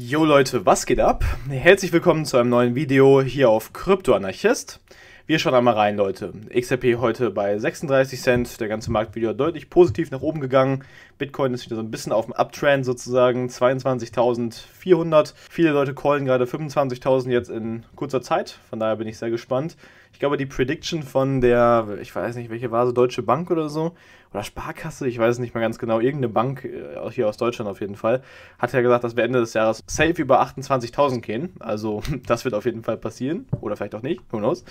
Jo Leute, was geht ab? Herzlich willkommen zu einem neuen Video hier auf Krypto Anarchist. Wir schauen einmal rein, Leute. XRP heute bei 36 Cent, der ganze Markt wieder deutlich positiv nach oben gegangen. Bitcoin ist wieder so ein bisschen auf dem Uptrend sozusagen, 22.400. Viele Leute callen gerade 25.000 jetzt in kurzer Zeit, von daher bin ich sehr gespannt. Ich glaube, die Prediction von der, ich weiß nicht, welche war so, Deutsche Bank oder so, oder Sparkasse, ich weiß es nicht mehr ganz genau, irgendeine Bank äh, hier aus Deutschland auf jeden Fall, hat ja gesagt, dass wir Ende des Jahres safe über 28.000 gehen. Also, das wird auf jeden Fall passieren. Oder vielleicht auch nicht, who knows.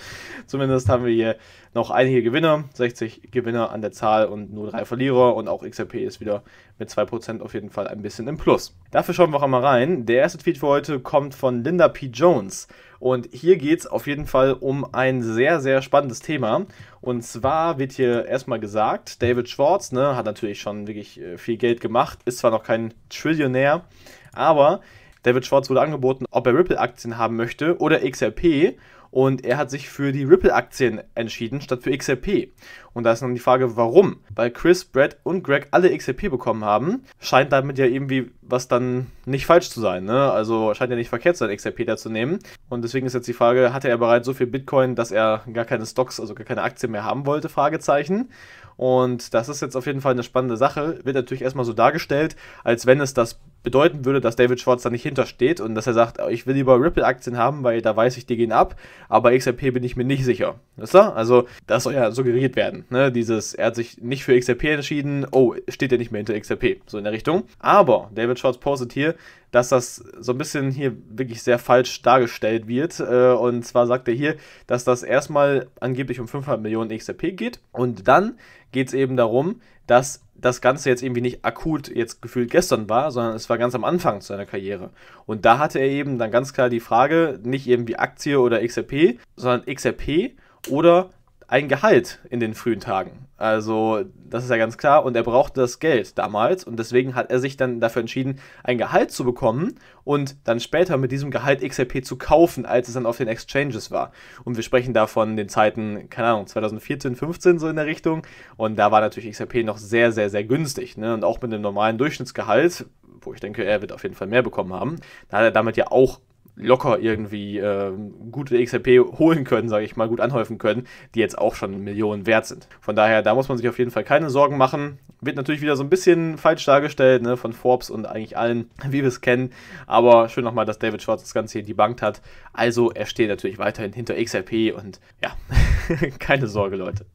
Zumindest haben wir hier noch einige Gewinner, 60 Gewinner an der Zahl und nur drei Verlierer und auch XRP ist wieder mit 2% auf jeden Fall ein bisschen im Plus. Dafür schauen wir auch mal rein. Der erste Tweet für heute kommt von Linda P. Jones und hier geht es auf jeden Fall um ein sehr, sehr spannendes Thema. Und zwar wird hier erstmal gesagt, David Schwartz ne, hat natürlich schon wirklich äh, viel Geld gemacht, ist zwar noch kein Trillionär, aber David Schwartz wurde angeboten, ob er Ripple-Aktien haben möchte oder XRP und er hat sich für die Ripple-Aktien entschieden statt für XRP. Und da ist dann die Frage, warum? Weil Chris, Brad und Greg alle XRP bekommen haben, scheint damit ja irgendwie was dann nicht falsch zu sein. Ne? Also scheint ja nicht verkehrt sein, XRP da zu nehmen. Und deswegen ist jetzt die Frage, hatte er bereits so viel Bitcoin, dass er gar keine Stocks, also gar keine Aktien mehr haben wollte? Fragezeichen. Und das ist jetzt auf jeden Fall eine spannende Sache. Wird natürlich erstmal so dargestellt, als wenn es das bedeuten würde, dass David Schwartz da nicht hintersteht und dass er sagt, ich will lieber Ripple-Aktien haben, weil da weiß ich, die gehen ab, aber XRP bin ich mir nicht sicher. Wisst ihr? Also, das soll ja suggeriert werden. Ne? Dieses, er hat sich nicht für XRP entschieden, oh, steht er nicht mehr hinter XRP. So in der Richtung. Aber David Schwartz postet hier, dass das so ein bisschen hier wirklich sehr falsch dargestellt wird. Äh, und zwar sagt er hier, dass das erstmal angeblich um 500 Millionen XRP geht und dann geht es eben darum, dass das Ganze jetzt irgendwie nicht akut jetzt gefühlt gestern war, sondern es war ganz am Anfang seiner Karriere. Und da hatte er eben dann ganz klar die Frage, nicht irgendwie Aktie oder XRP, sondern XRP oder ein Gehalt in den frühen Tagen. Also, das ist ja ganz klar. Und er brauchte das Geld damals. Und deswegen hat er sich dann dafür entschieden, ein Gehalt zu bekommen und dann später mit diesem Gehalt XRP zu kaufen, als es dann auf den Exchanges war. Und wir sprechen da von den Zeiten, keine Ahnung, 2014, 15 so in der Richtung. Und da war natürlich XRP noch sehr, sehr, sehr günstig. Ne? Und auch mit dem normalen Durchschnittsgehalt, wo ich denke, er wird auf jeden Fall mehr bekommen haben, da hat er damit ja auch locker irgendwie äh, gute XRP holen können, sage ich mal, gut anhäufen können, die jetzt auch schon Millionen wert sind. Von daher, da muss man sich auf jeden Fall keine Sorgen machen. Wird natürlich wieder so ein bisschen falsch dargestellt ne, von Forbes und eigentlich allen, wie wir es kennen. Aber schön nochmal, dass David Schwartz das Ganze hier in die Bank hat. Also er steht natürlich weiterhin hinter XRP und ja, keine Sorge, Leute.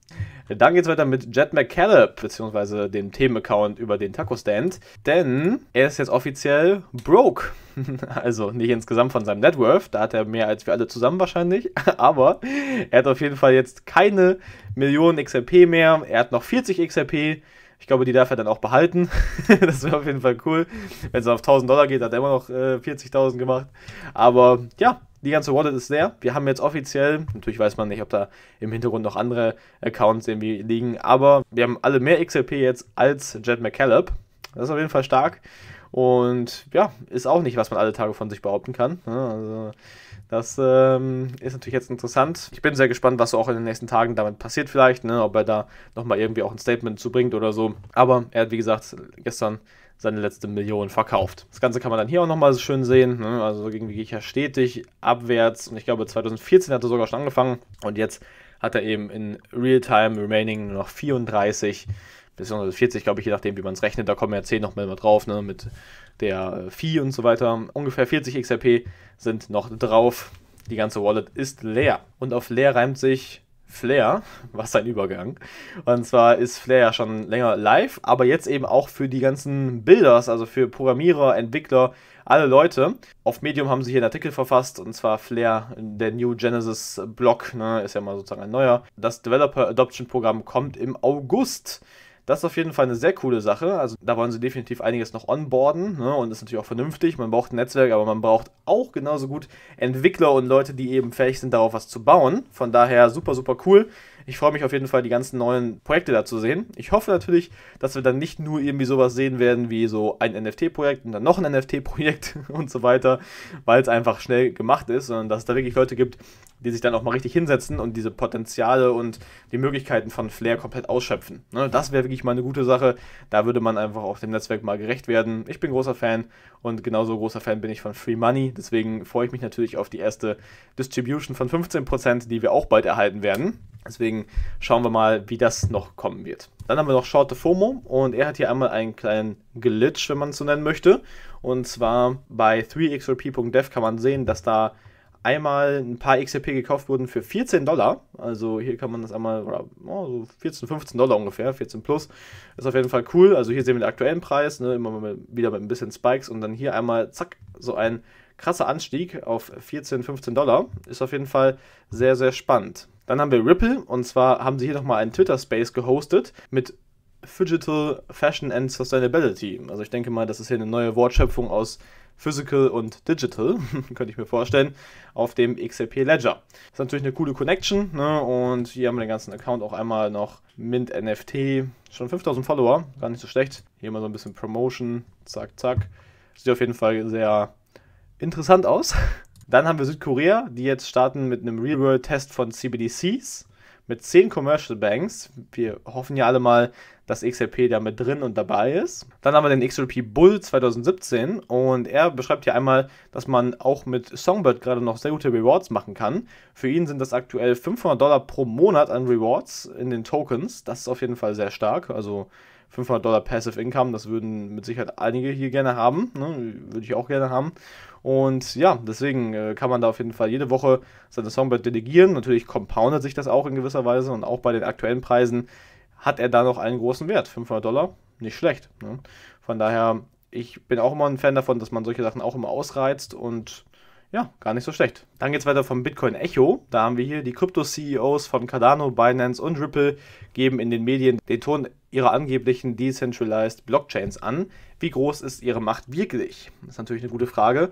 Dann geht's weiter mit Jet McCallop, beziehungsweise dem Themenaccount über den Taco Stand. Denn er ist jetzt offiziell broke. Also nicht insgesamt von seinem Networth, da hat er mehr als wir alle zusammen wahrscheinlich, aber er hat auf jeden Fall jetzt keine Millionen XRP mehr, er hat noch 40 XRP, ich glaube, die darf er dann auch behalten. das wäre auf jeden Fall cool. Wenn es auf 1000 Dollar geht, hat er immer noch 40.000 äh, gemacht. Aber ja, die ganze Wallet ist leer. Wir haben jetzt offiziell, natürlich weiß man nicht, ob da im Hintergrund noch andere Accounts irgendwie liegen, aber wir haben alle mehr XLP jetzt als Jet McCallop. Das ist auf jeden Fall stark. Und ja, ist auch nicht, was man alle Tage von sich behaupten kann. Ne? Also, das ähm, ist natürlich jetzt interessant. Ich bin sehr gespannt, was auch in den nächsten Tagen damit passiert, vielleicht, ne? ob er da nochmal irgendwie auch ein Statement zubringt oder so. Aber er hat, wie gesagt, gestern seine letzte Million verkauft. Das Ganze kann man dann hier auch nochmal so schön sehen. Ne? Also irgendwie geht er stetig abwärts und ich glaube 2014 hat er sogar schon angefangen und jetzt hat er eben in Realtime Remaining nur noch 34 bis 40, glaube ich, je nachdem, wie man es rechnet. Da kommen ja 10 nochmal drauf, ne? mit der Vieh äh, und so weiter. Ungefähr 40 XRP sind noch drauf. Die ganze Wallet ist leer. Und auf leer reimt sich Flair, was ein Übergang. Und zwar ist Flair ja schon länger live, aber jetzt eben auch für die ganzen Builders, also für Programmierer, Entwickler, alle Leute. Auf Medium haben sie hier einen Artikel verfasst, und zwar Flair, der New Genesis Blog, ne, ist ja mal sozusagen ein neuer. Das Developer Adoption Programm kommt im August. Das ist auf jeden Fall eine sehr coole Sache. Also da wollen sie definitiv einiges noch onboarden ne? und ist natürlich auch vernünftig. Man braucht ein Netzwerk, aber man braucht auch genauso gut Entwickler und Leute, die eben fähig sind, darauf was zu bauen. Von daher super, super cool. Ich freue mich auf jeden Fall, die ganzen neuen Projekte da zu sehen. Ich hoffe natürlich, dass wir dann nicht nur irgendwie sowas sehen werden wie so ein NFT-Projekt und dann noch ein NFT-Projekt und so weiter, weil es einfach schnell gemacht ist, sondern dass es da wirklich Leute gibt, die sich dann auch mal richtig hinsetzen und diese Potenziale und die Möglichkeiten von Flair komplett ausschöpfen. Ne? Das wäre wirklich mal eine gute Sache. Da würde man einfach auch dem Netzwerk mal gerecht werden. Ich bin großer Fan und genauso großer Fan bin ich von Free Money. Deswegen freue ich mich natürlich auf die erste Distribution von 15%, die wir auch bald erhalten werden. Deswegen schauen wir mal, wie das noch kommen wird. Dann haben wir noch Short the FOMO und er hat hier einmal einen kleinen Glitch, wenn man es so nennen möchte. Und zwar bei 3xrp.dev kann man sehen, dass da einmal ein paar XRP gekauft wurden für 14 Dollar. Also hier kann man das einmal, oh, so 14, 15 Dollar ungefähr, 14 plus. Ist auf jeden Fall cool. Also hier sehen wir den aktuellen Preis, ne, immer mit, wieder mit ein bisschen Spikes und dann hier einmal, zack, so ein krasser Anstieg auf 14, 15 Dollar. Ist auf jeden Fall sehr, sehr spannend. Dann haben wir Ripple und zwar haben sie hier nochmal einen Twitter-Space gehostet mit Digital Fashion and Sustainability. Also ich denke mal, das ist hier eine neue Wortschöpfung aus Physical und Digital, könnte ich mir vorstellen, auf dem XLP Ledger. Ist natürlich eine coole Connection ne? und hier haben wir den ganzen Account auch einmal noch Mint NFT, schon 5000 Follower, gar nicht so schlecht. Hier mal so ein bisschen Promotion, zack, zack. Sieht auf jeden Fall sehr interessant aus. Dann haben wir Südkorea, die jetzt starten mit einem Real-World-Test von CBDCs mit 10 Commercial Banks. Wir hoffen ja alle mal, dass XRP da mit drin und dabei ist. Dann haben wir den XRP Bull 2017 und er beschreibt hier einmal, dass man auch mit Songbird gerade noch sehr gute Rewards machen kann. Für ihn sind das aktuell 500 Dollar pro Monat an Rewards in den Tokens. Das ist auf jeden Fall sehr stark. Also 500 Dollar Passive Income, das würden mit Sicherheit einige hier gerne haben, ne? würde ich auch gerne haben. Und ja, deswegen äh, kann man da auf jeden Fall jede Woche seine Songbird delegieren. Natürlich compoundet sich das auch in gewisser Weise und auch bei den aktuellen Preisen hat er da noch einen großen Wert. 500 Dollar, nicht schlecht. Ne? Von daher, ich bin auch immer ein Fan davon, dass man solche Sachen auch immer ausreizt und ja, gar nicht so schlecht. Dann geht es weiter vom Bitcoin Echo. Da haben wir hier die Krypto-CEOs von Cardano, Binance und Ripple geben in den Medien den Ton ihre angeblichen Decentralized Blockchains an, wie groß ist ihre Macht wirklich? Das ist natürlich eine gute Frage.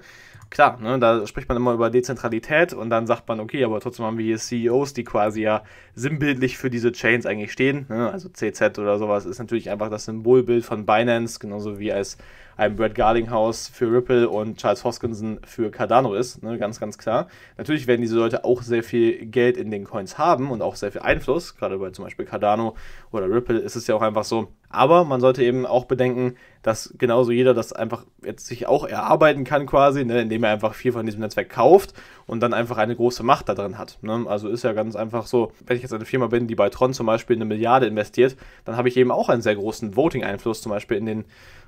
Klar, ne, da spricht man immer über Dezentralität und dann sagt man, okay, aber trotzdem haben wir hier CEOs, die quasi ja sinnbildlich für diese Chains eigentlich stehen. Ne? Also CZ oder sowas ist natürlich einfach das Symbolbild von Binance, genauso wie als ein Brad Garlinghaus für Ripple und Charles Hoskinson für Cardano ist, ne, ganz, ganz klar. Natürlich werden diese Leute auch sehr viel Geld in den Coins haben und auch sehr viel Einfluss, gerade bei zum Beispiel Cardano oder Ripple ist es ja auch einfach so, aber man sollte eben auch bedenken, dass genauso jeder das einfach jetzt sich auch erarbeiten kann quasi, ne, indem er einfach viel von diesem Netzwerk kauft und dann einfach eine große Macht da drin hat. Ne? Also ist ja ganz einfach so, wenn ich jetzt eine Firma bin, die bei Tron zum Beispiel eine Milliarde investiert, dann habe ich eben auch einen sehr großen Voting-Einfluss zum Beispiel in den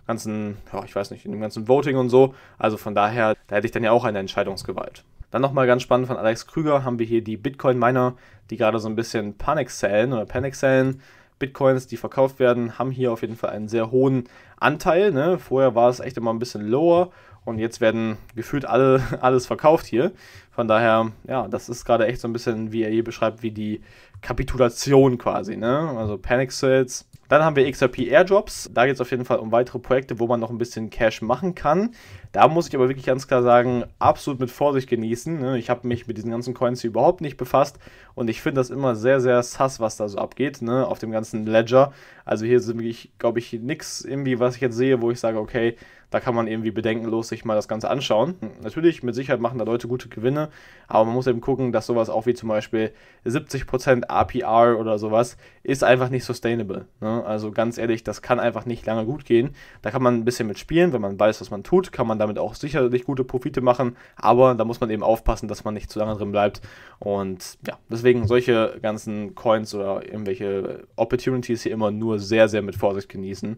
ganzen, ja, ich weiß nicht, in dem ganzen Voting und so. Also von daher, da hätte ich dann ja auch eine Entscheidungsgewalt. Dann nochmal ganz spannend von Alex Krüger haben wir hier die Bitcoin-Miner, die gerade so ein bisschen Panik-Sellen oder Panik-Sellen Bitcoins, die verkauft werden, haben hier auf jeden Fall einen sehr hohen Anteil. Ne? Vorher war es echt immer ein bisschen lower und jetzt werden gefühlt alle alles verkauft hier. Von daher, ja, das ist gerade echt so ein bisschen, wie er hier beschreibt, wie die Kapitulation quasi. Ne? Also Panic Sales dann haben wir XRP Airdrops. Da geht es auf jeden Fall um weitere Projekte, wo man noch ein bisschen Cash machen kann. Da muss ich aber wirklich ganz klar sagen, absolut mit Vorsicht genießen. Ne? Ich habe mich mit diesen ganzen Coins hier überhaupt nicht befasst und ich finde das immer sehr, sehr sass, was da so abgeht, ne? auf dem ganzen Ledger. Also hier sind wirklich, glaube ich, nichts irgendwie, was ich jetzt sehe, wo ich sage, okay, da kann man irgendwie bedenkenlos sich mal das Ganze anschauen. Natürlich, mit Sicherheit machen da Leute gute Gewinne, aber man muss eben gucken, dass sowas auch wie zum Beispiel 70% APR oder sowas ist einfach nicht sustainable. Ne? Also ganz ehrlich, das kann einfach nicht lange gut gehen. Da kann man ein bisschen mit spielen, wenn man weiß, was man tut, kann man damit auch sicherlich gute Profite machen, aber da muss man eben aufpassen, dass man nicht zu lange drin bleibt. Und ja, deswegen solche ganzen Coins oder irgendwelche Opportunities hier immer nur sehr, sehr mit Vorsicht genießen.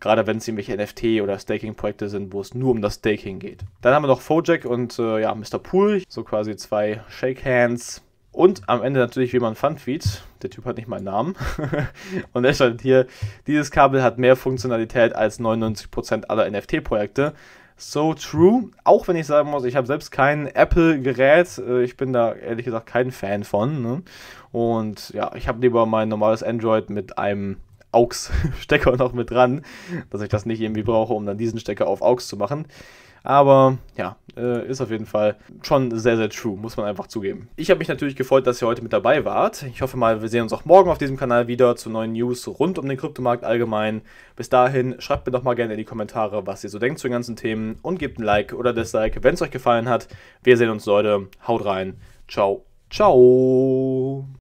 Gerade wenn es irgendwelche NFT- oder Staking-Projekte sind, wo es nur um das Staking geht. Dann haben wir noch Fojack und äh, ja, Mr. Pool, so quasi zwei Shake Hands. Und am Ende natürlich wie man Funfeed. Der Typ hat nicht meinen Namen. und er schreibt hier, dieses Kabel hat mehr Funktionalität als 99% aller NFT-Projekte. So true. Auch wenn ich sagen muss, ich habe selbst kein Apple-Gerät. Äh, ich bin da ehrlich gesagt kein Fan von. Ne? Und ja, ich habe lieber mein normales Android mit einem AUX-Stecker noch mit dran, dass ich das nicht irgendwie brauche, um dann diesen Stecker auf AUX zu machen. Aber ja, äh, ist auf jeden Fall schon sehr, sehr true, muss man einfach zugeben. Ich habe mich natürlich gefreut, dass ihr heute mit dabei wart. Ich hoffe mal, wir sehen uns auch morgen auf diesem Kanal wieder zu neuen News rund um den Kryptomarkt allgemein. Bis dahin, schreibt mir doch mal gerne in die Kommentare, was ihr so denkt zu den ganzen Themen und gebt ein Like oder Dislike, wenn es euch gefallen hat. Wir sehen uns, Leute. Haut rein. Ciao. Ciao.